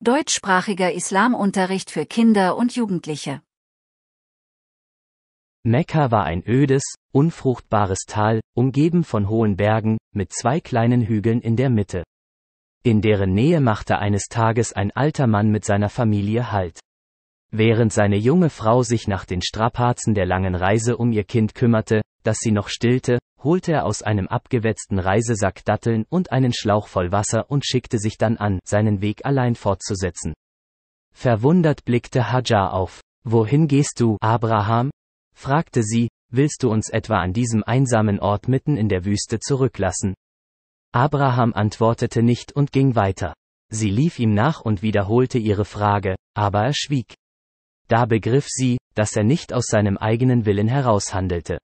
Deutschsprachiger Islamunterricht für Kinder und Jugendliche. Mekka war ein ödes, unfruchtbares Tal, umgeben von hohen Bergen, mit zwei kleinen Hügeln in der Mitte. In deren Nähe machte eines Tages ein alter Mann mit seiner Familie Halt. Während seine junge Frau sich nach den Strapazen der langen Reise um ihr Kind kümmerte, das sie noch stillte, holte er aus einem abgewetzten Reisesack Datteln und einen Schlauch voll Wasser und schickte sich dann an, seinen Weg allein fortzusetzen. Verwundert blickte Hajar auf. Wohin gehst du, Abraham? fragte sie, willst du uns etwa an diesem einsamen Ort mitten in der Wüste zurücklassen? Abraham antwortete nicht und ging weiter. Sie lief ihm nach und wiederholte ihre Frage, aber er schwieg. Da begriff sie, dass er nicht aus seinem eigenen Willen heraushandelte.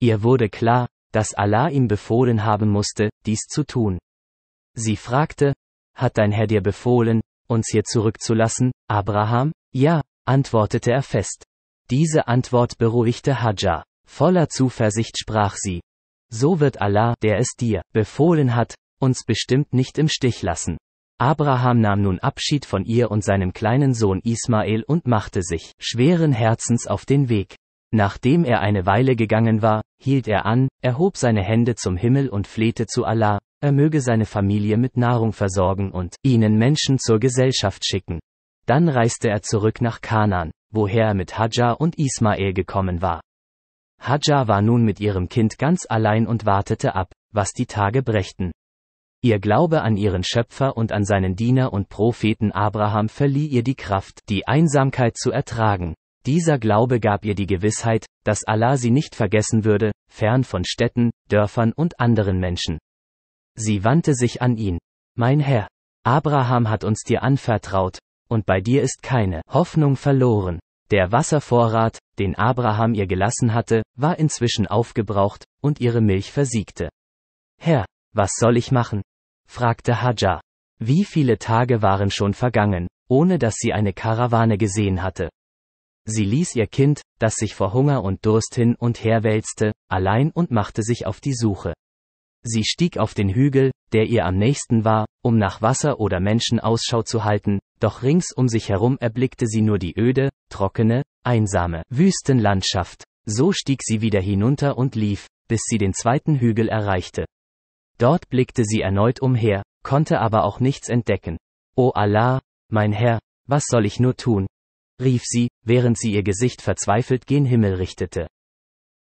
Ihr wurde klar, dass Allah ihm befohlen haben musste, dies zu tun. Sie fragte, hat dein Herr dir befohlen, uns hier zurückzulassen, Abraham? Ja, antwortete er fest. Diese Antwort beruhigte Hajar. Voller Zuversicht sprach sie. So wird Allah, der es dir befohlen hat, uns bestimmt nicht im Stich lassen. Abraham nahm nun Abschied von ihr und seinem kleinen Sohn Ismael und machte sich, schweren Herzens, auf den Weg. Nachdem er eine Weile gegangen war, hielt er an, erhob seine Hände zum Himmel und flehte zu Allah, er möge seine Familie mit Nahrung versorgen und ihnen Menschen zur Gesellschaft schicken. Dann reiste er zurück nach Kanan, woher er mit Hajar und Ismael gekommen war. Hajar war nun mit ihrem Kind ganz allein und wartete ab, was die Tage brächten. Ihr Glaube an ihren Schöpfer und an seinen Diener und Propheten Abraham verlieh ihr die Kraft, die Einsamkeit zu ertragen. Dieser Glaube gab ihr die Gewissheit, dass Allah sie nicht vergessen würde, fern von Städten, Dörfern und anderen Menschen. Sie wandte sich an ihn. Mein Herr, Abraham hat uns dir anvertraut, und bei dir ist keine Hoffnung verloren. Der Wasservorrat, den Abraham ihr gelassen hatte, war inzwischen aufgebraucht, und ihre Milch versiegte. Herr, was soll ich machen? fragte Hajar. Wie viele Tage waren schon vergangen, ohne dass sie eine Karawane gesehen hatte? Sie ließ ihr Kind, das sich vor Hunger und Durst hin und her wälzte, allein und machte sich auf die Suche. Sie stieg auf den Hügel, der ihr am nächsten war, um nach Wasser oder Menschen Ausschau zu halten, doch rings um sich herum erblickte sie nur die öde, trockene, einsame Wüstenlandschaft. So stieg sie wieder hinunter und lief, bis sie den zweiten Hügel erreichte. Dort blickte sie erneut umher, konnte aber auch nichts entdecken. O Allah, mein Herr, was soll ich nur tun? rief sie, während sie ihr Gesicht verzweifelt gen Himmel richtete.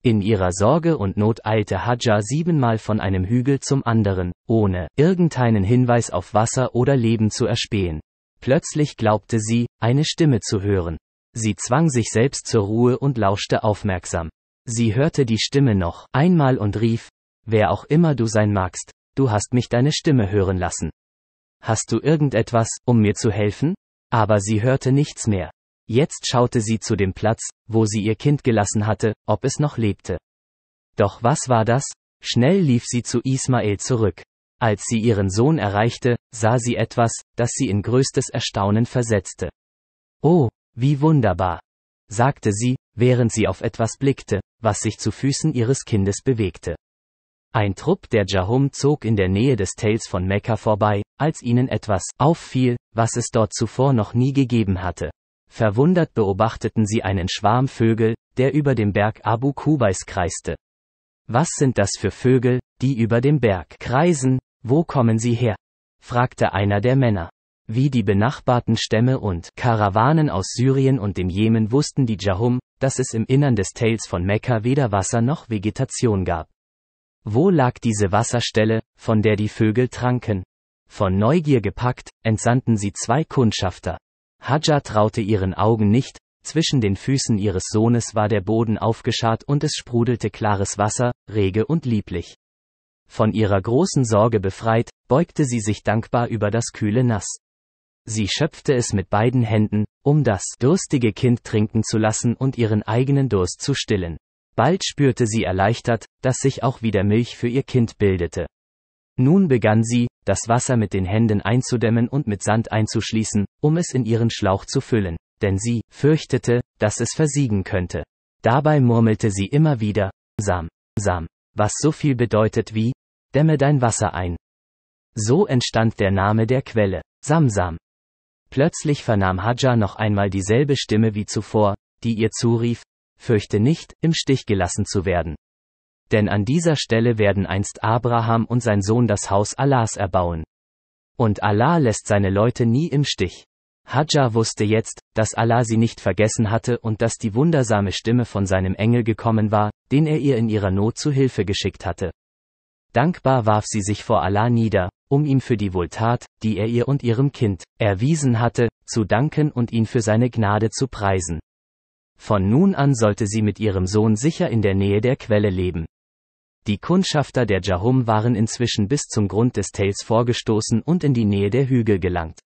In ihrer Sorge und Not eilte Hadja siebenmal von einem Hügel zum anderen, ohne irgendeinen Hinweis auf Wasser oder Leben zu erspähen. Plötzlich glaubte sie, eine Stimme zu hören. Sie zwang sich selbst zur Ruhe und lauschte aufmerksam. Sie hörte die Stimme noch einmal und rief, Wer auch immer du sein magst, du hast mich deine Stimme hören lassen. Hast du irgendetwas, um mir zu helfen? Aber sie hörte nichts mehr. Jetzt schaute sie zu dem Platz, wo sie ihr Kind gelassen hatte, ob es noch lebte. Doch was war das? Schnell lief sie zu Ismael zurück. Als sie ihren Sohn erreichte, sah sie etwas, das sie in größtes Erstaunen versetzte. Oh, wie wunderbar! sagte sie, während sie auf etwas blickte, was sich zu Füßen ihres Kindes bewegte. Ein Trupp der Jahum zog in der Nähe des Tales von Mekka vorbei, als ihnen etwas auffiel, was es dort zuvor noch nie gegeben hatte. Verwundert beobachteten sie einen Schwarm Vögel, der über dem Berg Abu Kubais kreiste. Was sind das für Vögel, die über dem Berg kreisen, wo kommen sie her? fragte einer der Männer. Wie die benachbarten Stämme und Karawanen aus Syrien und dem Jemen wussten die Jahum, dass es im Innern des Tales von Mekka weder Wasser noch Vegetation gab. Wo lag diese Wasserstelle, von der die Vögel tranken? Von Neugier gepackt, entsandten sie zwei Kundschafter. Hajar traute ihren Augen nicht, zwischen den Füßen ihres Sohnes war der Boden aufgescharrt und es sprudelte klares Wasser, rege und lieblich. Von ihrer großen Sorge befreit, beugte sie sich dankbar über das kühle Nass. Sie schöpfte es mit beiden Händen, um das durstige Kind trinken zu lassen und ihren eigenen Durst zu stillen. Bald spürte sie erleichtert, dass sich auch wieder Milch für ihr Kind bildete. Nun begann sie, das Wasser mit den Händen einzudämmen und mit Sand einzuschließen, um es in ihren Schlauch zu füllen, denn sie fürchtete, dass es versiegen könnte. Dabei murmelte sie immer wieder, Sam, Sam, was so viel bedeutet wie, dämme dein Wasser ein. So entstand der Name der Quelle, Samsam. Plötzlich vernahm Hadja noch einmal dieselbe Stimme wie zuvor, die ihr zurief, fürchte nicht, im Stich gelassen zu werden. Denn an dieser Stelle werden einst Abraham und sein Sohn das Haus Allahs erbauen. Und Allah lässt seine Leute nie im Stich. Hajar wusste jetzt, dass Allah sie nicht vergessen hatte und dass die wundersame Stimme von seinem Engel gekommen war, den er ihr in ihrer Not zu Hilfe geschickt hatte. Dankbar warf sie sich vor Allah nieder, um ihm für die Wohltat, die er ihr und ihrem Kind erwiesen hatte, zu danken und ihn für seine Gnade zu preisen. Von nun an sollte sie mit ihrem Sohn sicher in der Nähe der Quelle leben. Die Kundschafter der Jahum waren inzwischen bis zum Grund des Tales vorgestoßen und in die Nähe der Hügel gelangt.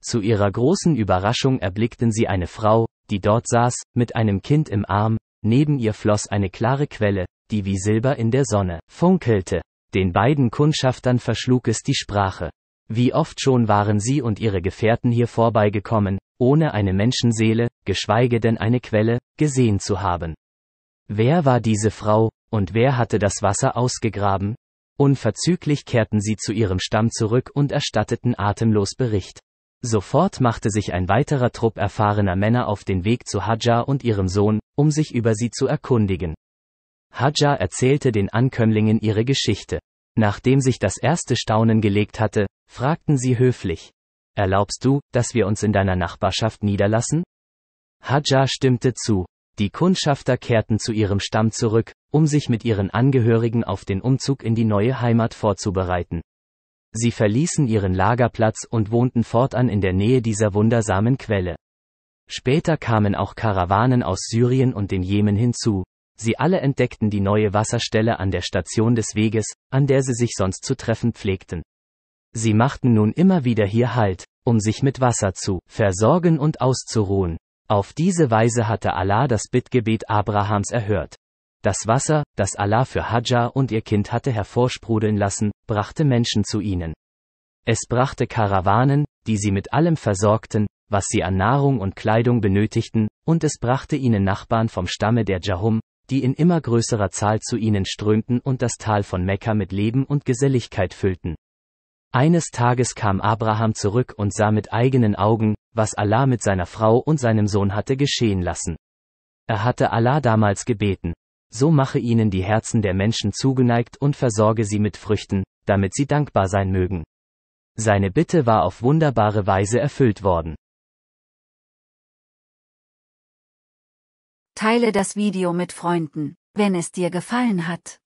Zu ihrer großen Überraschung erblickten sie eine Frau, die dort saß, mit einem Kind im Arm, neben ihr floss eine klare Quelle, die wie Silber in der Sonne funkelte. Den beiden Kundschaftern verschlug es die Sprache. Wie oft schon waren sie und ihre Gefährten hier vorbeigekommen, ohne eine Menschenseele, geschweige denn eine Quelle, gesehen zu haben. Wer war diese Frau, und wer hatte das Wasser ausgegraben? Unverzüglich kehrten sie zu ihrem Stamm zurück und erstatteten atemlos Bericht. Sofort machte sich ein weiterer Trupp erfahrener Männer auf den Weg zu Hajar und ihrem Sohn, um sich über sie zu erkundigen. Hajar erzählte den Ankömmlingen ihre Geschichte. Nachdem sich das erste Staunen gelegt hatte, fragten sie höflich, Erlaubst du, dass wir uns in deiner Nachbarschaft niederlassen? Hajar stimmte zu. Die Kundschafter kehrten zu ihrem Stamm zurück, um sich mit ihren Angehörigen auf den Umzug in die neue Heimat vorzubereiten. Sie verließen ihren Lagerplatz und wohnten fortan in der Nähe dieser wundersamen Quelle. Später kamen auch Karawanen aus Syrien und dem Jemen hinzu. Sie alle entdeckten die neue Wasserstelle an der Station des Weges, an der sie sich sonst zu treffen pflegten. Sie machten nun immer wieder hier Halt, um sich mit Wasser zu versorgen und auszuruhen. Auf diese Weise hatte Allah das Bittgebet Abrahams erhört. Das Wasser, das Allah für Hajar und ihr Kind hatte hervorsprudeln lassen, brachte Menschen zu ihnen. Es brachte Karawanen, die sie mit allem versorgten, was sie an Nahrung und Kleidung benötigten, und es brachte ihnen Nachbarn vom Stamme der Jahum, die in immer größerer Zahl zu ihnen strömten und das Tal von Mekka mit Leben und Geselligkeit füllten. Eines Tages kam Abraham zurück und sah mit eigenen Augen, was Allah mit seiner Frau und seinem Sohn hatte geschehen lassen. Er hatte Allah damals gebeten, so mache ihnen die Herzen der Menschen zugeneigt und versorge sie mit Früchten, damit sie dankbar sein mögen. Seine Bitte war auf wunderbare Weise erfüllt worden. Teile das Video mit Freunden, wenn es dir gefallen hat.